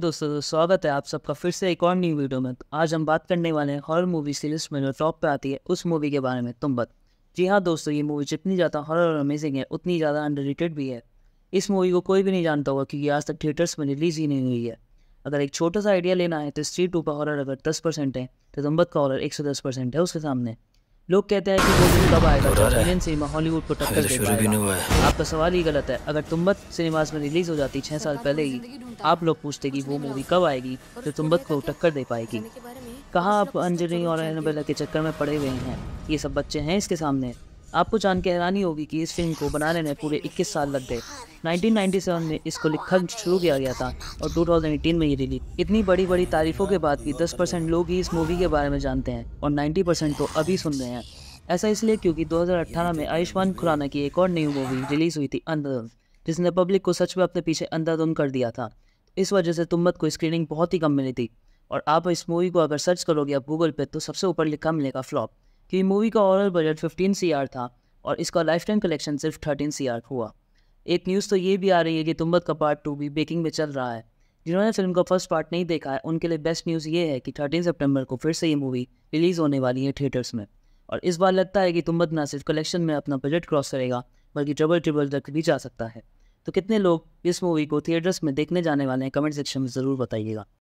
दोस्तों स्वागत है आप सबका फिर से एक और न्यू वीडियो में तो आज हम बात करने वाले हैं हॉर मूवी सीरीज में जो टॉप पे आती है उस मूवी के बारे में तुम बत जी हाँ दोस्तों ये मूवी जितनी ज़्यादा हॉर और अमेजिंग है उतनी ज़्यादा अंडर भी है इस मूवी को कोई भी नहीं जानता होगा क्योंकि आज तक थिएटर्स में रिलीज ही नहीं हुई है अगर एक छोटा सा आइडिया लेना है तो स्ट्रीट टू का हॉर अगर दस परसेंट है तो तुम्बत का हॉर एक सौ दस परसेंट है उसके सामने लोग कहते हैं कि वो दिन कब आएगा सिनेमा हॉलीवुड को टक्कर तो दे आपका सवाल ही गलत है अगर तुम्बत सिनेमाज में रिलीज हो जाती छह साल पहले ही आप लोग पूछते कि वो मूवी कब आएगी जो तो तुम्बत को टक्कर दे पाएगी कहाँ आप अंजनी और अनबेला के चक्कर में पड़े हुए हैं ये सब बच्चे हैं इसके सामने आपको जान के हैरानी होगी कि इस फिल्म को बनाने में पूरे 21 साल लग गए 1997 में इसको लिखा शुरू किया गया था और 2018 में ये रिलीज इतनी बड़ी बड़ी तारीफों के बाद भी 10 परसेंट लोग ही इस मूवी के बारे में जानते हैं और 90 परसेंट तो अभी सुन रहे हैं ऐसा इसलिए क्योंकि 2018 में आयुष्मान खुराना की एक और नई मूवी रिलीज हुई थी अंधाधुन जिसने पब्लिक को सच में अपने पीछे अंधाधुन कर दिया था इस वजह से तुम्बत को स्क्रीनिंग बहुत ही कम मिली थी और आप इस मूवी को अगर सर्च करोगे आप गूगल पे तो सबसे ऊपर लिखा मिलेगा फ्लॉप कि मूवी का ओवरऑल बजट फिफ्टीन सी था और इसका लाइफ टाइम कलेक्शन सिर्फ थर्टीन सी हुआ एक न्यूज़ तो ये भी आ रही है कि तुम्बत का पार्ट टू भी बेकिंग में चल रहा है जिन्होंने फिल्म का फर्स्ट पार्ट नहीं देखा है उनके लिए बेस्ट न्यूज़ ये है कि थर्टीन सितंबर को फिर से ये मूवी रिलीज़ होने वाली है थिएटर्स में और इस बार लगता है कि तुम्बत ना सिर्फ कलेक्शन में अपना बजट क्रॉस करेगा बल्कि ट्रबल ट्रिबल तक भी जा सकता है तो कितने लोग इस मूवी को थिएटर्स में देखने जाने वाले हैं कमेंट सेक्शन में ज़रूर बताइएगा